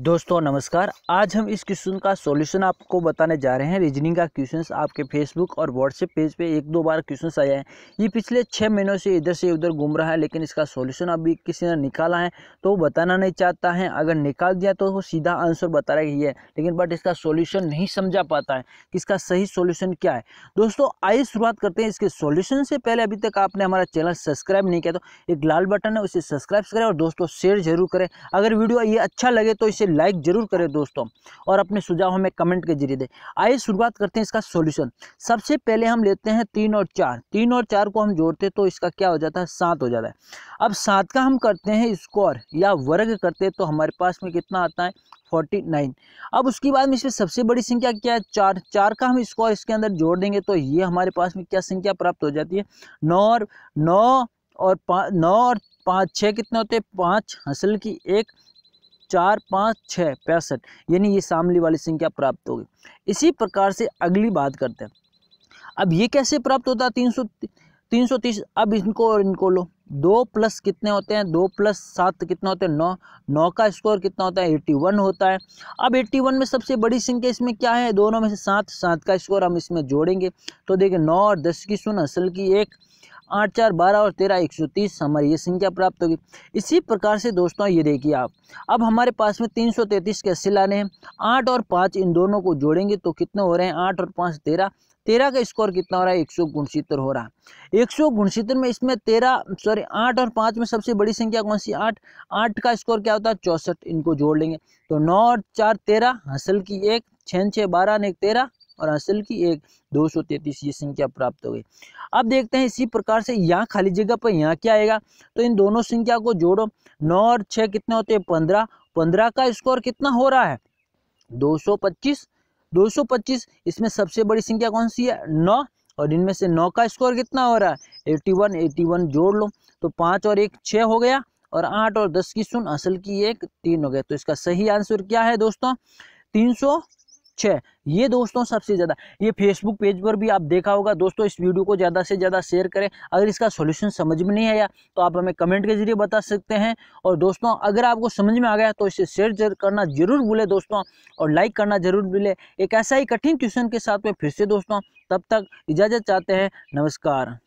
दोस्तों नमस्कार आज हम इस क्वेश्चन का सॉल्यूशन आपको बताने जा रहे हैं रीजनिंग का क्वेश्चंस आपके फेसबुक और व्हाट्सएप पेज पे एक दो बार क्वेश्चंस आए हैं ये पिछले छः महीनों से इधर से उधर घूम रहा है लेकिन इसका सॉल्यूशन अभी किसी ने निकाला है तो वो बताना नहीं चाहता है अगर निकाल दिया तो वो सीधा आंसर बता रहा है लेकिन बट इसका सोल्यूशन नहीं समझा पाता है कि इसका सही सोल्यूशन क्या है दोस्तों आइए शुरुआत करते हैं इसके सोल्यूशन से पहले अभी तक आपने हमारा चैनल सब्सक्राइब नहीं किया तो एक लाल बटन है उसे सब्सक्राइब करें और दोस्तों शेयर जरूर करें अगर वीडियो ये अच्छा लगे तो इसे इसे लाइक जरूर करें दोस्तों और अपने सुझाव हमें कमेंट के जरिए दें आइए शुरुआत करते हैं इसका सोल्यूशन सबसे पहले हम लेते हैं तीन और चार तीन और चार को हम जोड़ते तो इसका क्या हो जाता है सात हो जाता है अब सात का हम करते हैं स्कोर या वर्ग करते तो हमारे पास में कितना आता है फोर्टी नाइन अब उसके बाद में इसमें सबसे बड़ी संख्या क्या है चार चार का हम स्कोर इसके अंदर जोड़ देंगे तो ये हमारे पास में क्या संख्या प्राप्त हो जाती है नौ और नौ और पाँच नौ और पाँच छः कितने होते हैं पाँच हसल की एक चार पाँच छः पैंसठ यानी ये सामने वाली संख्या प्राप्त होगी इसी प्रकार से अगली बात करते हैं अब ये कैसे प्राप्त होता है तीन सौ तीन सौ तीस अब इनको और इनको लो दो प्लस कितने होते हैं दो प्लस सात कितने होते हैं नौ नौ का स्कोर कितना होता है एट्टी वन होता है अब एट्टी वन में सबसे बड़ी संख्या इसमें क्या है दोनों में से सात सात का स्कोर हम इसमें जोड़ेंगे तो देखिए नौ और दस की सुन असल की एक आठ चार बारह और तेरह एक सौ तीस हमारी ये संख्या प्राप्त होगी इसी प्रकार से दोस्तों ये देखिए आप अब हमारे पास में तीन सौ तैंतीस के लाने हैं आठ और पाँच इन दोनों को जोड़ेंगे तो कितने हो रहे हैं आठ और पाँच तेरह तेरह का स्कोर कितना हो रहा है एक सौ गुणसितर हो रहा है एक सौ गुणसितर में इसमें तेरह सॉरी आठ और पाँच में सबसे बड़ी संख्या कौन सी आठ आठ का स्कोर क्या होता है चौंसठ इनको जोड़ लेंगे तो नौ और चार तेरह हसल की एक छः छः बारह ने एक तेरह और असल की एक दो सौ तैंतीस ये संख्या प्राप्त हो गई अब देखते हैं इसी प्रकार से यहाँ खाली जगह पर यहाँ क्या आएगा तो इन दोनों संख्या को जोड़ो नौ और छः कितने होते हैं पंद्रह पंद्रह का स्कोर कितना हो रहा है दो सौ पच्चीस दो सौ पच्चीस इसमें सबसे बड़ी संख्या कौन सी है नौ और इनमें से नौ का स्कोर कितना हो रहा है एट्टी वन एट्टी वन जोड़ लो तो पाँच और एक छः हो गया और आठ और दस की सुन असल की एक तीन हो गया तो इसका सही आंसर क्या है दोस्तों तीन सौ छः ये दोस्तों सबसे ज़्यादा ये फेसबुक पेज पर भी आप देखा होगा दोस्तों इस वीडियो को ज़्यादा से ज़्यादा शेयर करें अगर इसका सोल्यूशन समझ में नहीं आया तो आप हमें कमेंट के जरिए बता सकते हैं और दोस्तों अगर आपको समझ में आ गया तो इसे शेयर करना जरूर भूलें दोस्तों और लाइक करना जरूर भूलें एक ऐसा ही कठिन क्वेश्चन के साथ में फिर से दोस्तों तब तक इजाज़त चाहते हैं नमस्कार